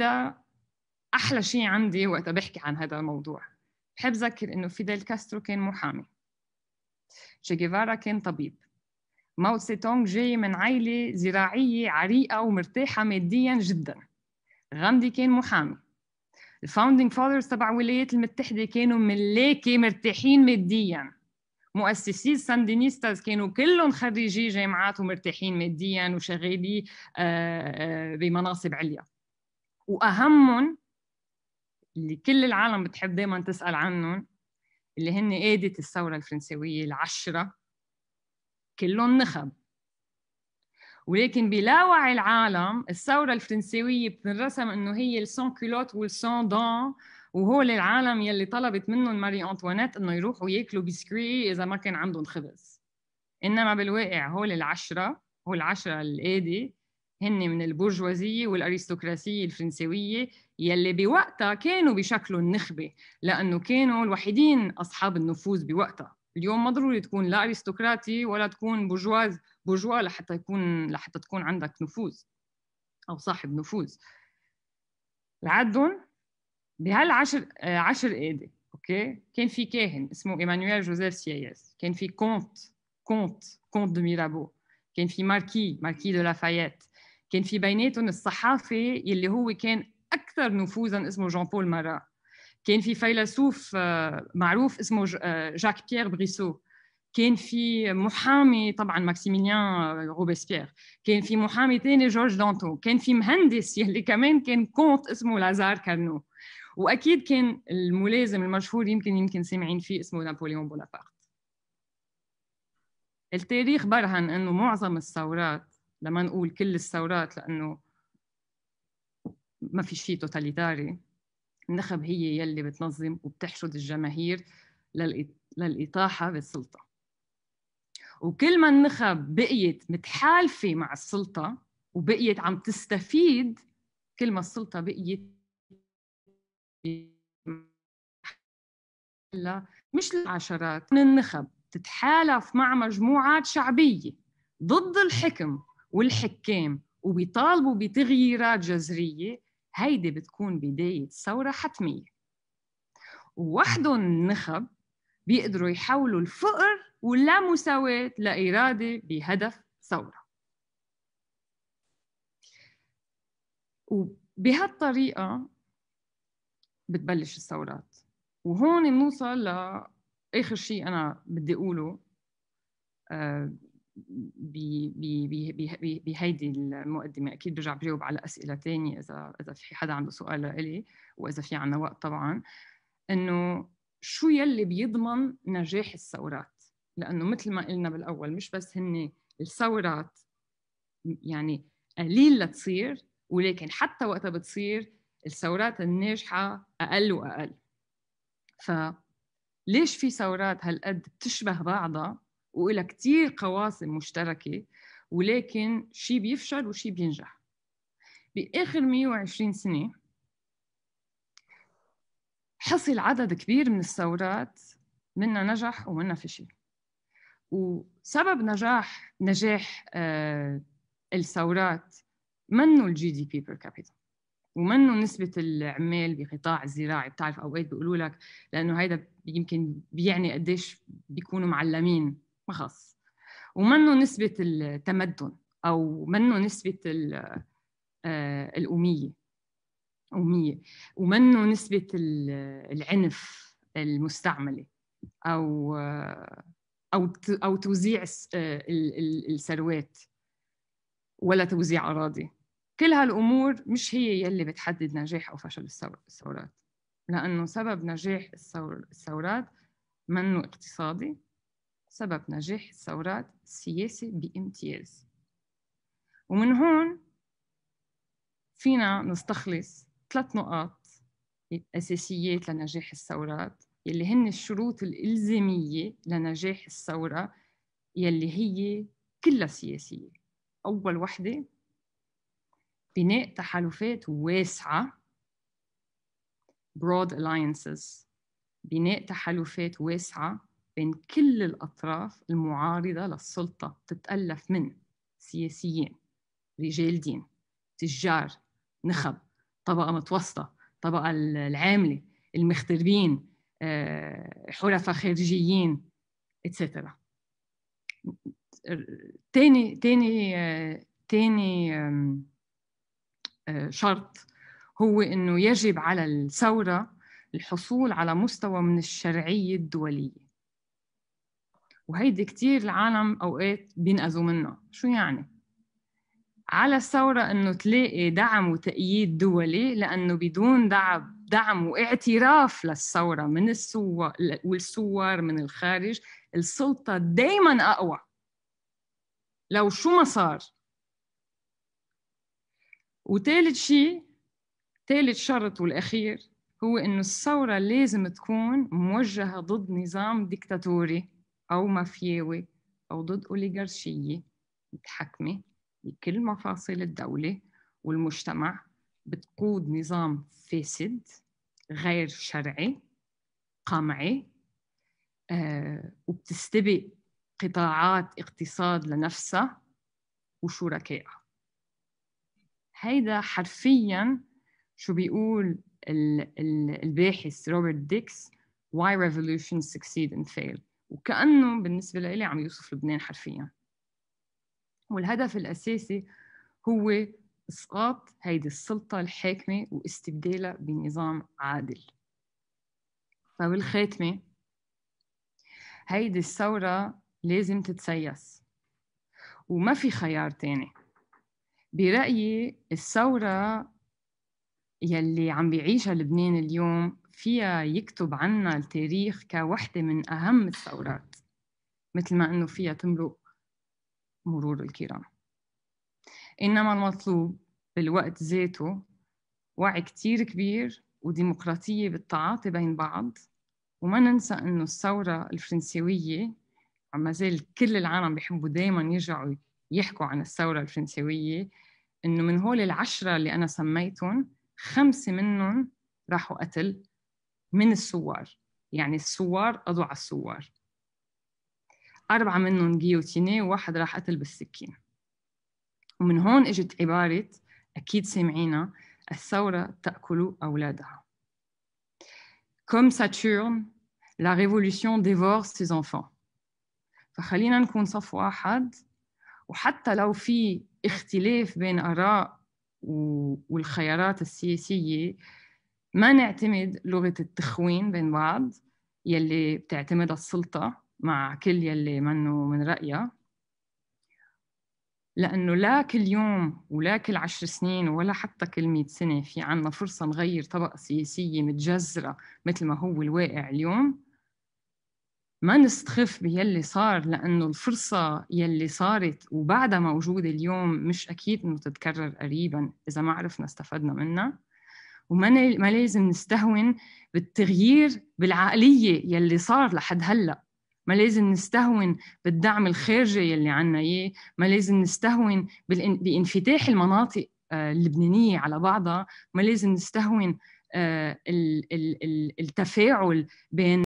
هذا احلى شيء عندي وقت بحكي عن هذا الموضوع بحب ذكر انه فيديل كاسترو كان محامي تشي جيفارا كان طبيب ماو سي تونغ جاي من عائلة زراعية عريقة ومرتاحة ماديا جدا غاندي كان محامي الفاوندينج فاذرز تبع الولايات المتحدة كانوا ملاكي مرتاحين ماديا مؤسسي الساندينيستاز كانوا كلهم خريجي جامعات ومرتاحين ماديا وشغالي آه، آه، بمناصب عليا واهمهم اللي كل العالم بتحب دائما تسال عنهم اللي هن قادة الثورة الفرنسوية العشرة كلهم نخب ولكن بلا وعي العالم الثورة الفرنسوية بتنرسم انه هي السون كولوت والسون دون وهو العالم يلي طلبت منهم ماري انطوانيت انه يروحوا ياكلوا بسكري اذا ما كان عندهم خبز انما بالواقع هول العشره هو العشره القادة هن من البرجوازيه والارستقراطيه الفرنسويه يلي بوقتها كانوا بشكلوا النخبه لانه كانوا الوحيدين اصحاب النفوذ بوقتها اليوم ما ضروري تكون لا ارستقراطي ولا تكون برجواز برجوا لحتى يكون لحتى تكون عندك نفوذ او صاحب نفوذ لعدهم بهالعشر آه، عشر ايدي اوكي كان في كاهن اسمه ايمانويل جوزيف سياس كان في كونت كونت كونت دو ميرابو كان في ماركي ماركي دو لافايت كان في بيناتهم الصحافي يلي هو كان اكثر نفوذا اسمه جون بول مارا كان في فيلسوف آه، معروف اسمه جاك بيير بريسو كان في محامي طبعا ماكسيميليان آه، روبسبيير كان في محامي ثاني جورج دانتو كان في مهندس يلي كمان كان كونت اسمه لازار كارنو واكيد كان الملازم المشهور يمكن يمكن سامعين فيه اسمه نابليون بونابرت التاريخ برهن انه معظم الثورات لما نقول كل الثورات لأنه ما في شيء توتاليتاري النخب هي يلي بتنظم وبتحشد الجماهير للإطاحة بالسلطة وكل ما النخب بقيت متحالفة مع السلطة وبقيت عم تستفيد كل ما السلطة بقيت مش العشرات من النخب تتحالف مع مجموعات شعبية ضد الحكم والحكام وبيطالبوا بتغييرات جذرية هيدي بتكون بداية ثورة حتمية ووحدهم النخب بيقدروا يحولوا الفقر واللامساواة لإرادة بهدف ثورة وبهالطريقة بتبلش الثورات وهون بنوصل لآخر شيء أنا بدي أقوله آه، بهيدي المقدمه اكيد برجع بجاوب على اسئله ثانيه اذا اذا في حدا عنده سؤال لإلي واذا في عنا وقت طبعا انه شو يلي بيضمن نجاح الثورات لانه مثل ما قلنا بالاول مش بس هن الثورات يعني قليل لتصير ولكن حتى وقتها بتصير الثورات الناجحه اقل واقل ف ليش في ثورات هالقد بتشبه بعضها وإلى كتير قواسم مشتركة ولكن شيء بيفشل وشيء بينجح بآخر 120 سنة حصل عدد كبير من الثورات منها نجح ومنها فشل وسبب نجاح نجاح آه، الثورات منه الجي دي بي بير كابيتا ومنه نسبة العمال بقطاع الزراعي بتعرف أوقات بيقولوا لك لأنه هيدا يمكن بيعني قديش بيكونوا معلمين ما خص ومنه نسبة التمدن أو منه نسبة آه، الأمية أمية ومنه نسبة العنف المستعملة أو آه، أو أو توزيع الثروات آه، ولا توزيع أراضي كل هالأمور مش هي يلي بتحدد نجاح أو فشل الثورات لأنه سبب نجاح الثورات منه اقتصادي سبب نجاح الثورات السياسي بامتياز ومن هون فينا نستخلص ثلاث نقاط أساسيات لنجاح الثورات يلي هن الشروط الإلزامية لنجاح الثورة يلي هي كلها سياسية أول وحدة بناء تحالفات واسعة broad alliances بناء تحالفات واسعة بين كل الأطراف المعارضة للسلطة تتألف من سياسيين رجال دين تجار نخب طبقة متوسطة طبقة العاملة المغتربين آه، حرفاء خارجيين etc. تاني تاني آه، تاني آه، شرط هو انه يجب على الثوره الحصول على مستوى من الشرعيه الدوليه وهيدي كتير العالم أوقات بينقذوا منها شو يعني؟ على الثورة أنه تلاقي دعم وتأييد دولي لأنه بدون دعم دعم واعتراف للثورة من السوار والسوار من الخارج السلطة دايما أقوى لو شو ما صار وثالث شيء ثالث شرط والأخير هو إنه الثورة لازم تكون موجهة ضد نظام ديكتاتوري أو مافياوي أو ضد أوليغارشية متحكمة بكل مفاصل الدولة والمجتمع بتقود نظام فاسد غير شرعي قمعي آه، وبتستبق قطاعات اقتصاد لنفسها وشركائها هيدا حرفيا شو بيقول الباحث روبرت ديكس Why Revolutions Succeed and Fail وكأنه بالنسبة لي عم يوصف لبنان حرفيا والهدف الأساسي هو إسقاط هيدي السلطة الحاكمة واستبدالها بنظام عادل فبالخاتمة هيدي الثورة لازم تتسيس وما في خيار تاني برأيي الثورة يلي عم بيعيشها لبنان اليوم فيها يكتب عنا التاريخ كوحدة من أهم الثورات مثل ما أنه فيها تمرق مرور الكرام إنما المطلوب بالوقت ذاته وعي كتير كبير وديمقراطية بالتعاطي بين بعض وما ننسى أنه الثورة الفرنسوية ما زال كل العالم بيحبوا دايما يرجعوا يحكوا عن الثورة الفرنسوية إنه من هول العشرة اللي أنا سميتهم خمسة منهم راحوا قتل من الثوار يعني الثوار قضوا على الثوار أربعة منهم جيوتيني وواحد راح قتل بالسكين ومن هون إجت عبارة أكيد سمعينا الثورة تأكل أولادها Comme ساتورن la révolution dévore ses enfants. فخلينا نكون صف واحد وحتى لو في اختلاف بين آراء والخيارات السياسية ما نعتمد لغة التخوين بين بعض يلي بتعتمدها السلطة مع كل يلي منه من رأيها لأنه لا كل يوم ولا كل عشر سنين ولا حتى كل مئة سنة في عنا فرصة نغير طبقة سياسية متجذرة مثل ما هو الواقع اليوم ما نستخف بيلي صار لأنه الفرصة يلي صارت وبعدها موجودة اليوم مش أكيد إنه تتكرر قريبا إذا ما عرفنا استفدنا منها وما ما لازم نستهون بالتغيير بالعقلية يلي صار لحد هلأ ما لازم نستهون بالدعم الخارجي يلي عنا إياه ما لازم نستهون بانفتاح المناطق آه، اللبنانية على بعضها ما لازم نستهون آه، التفاعل بين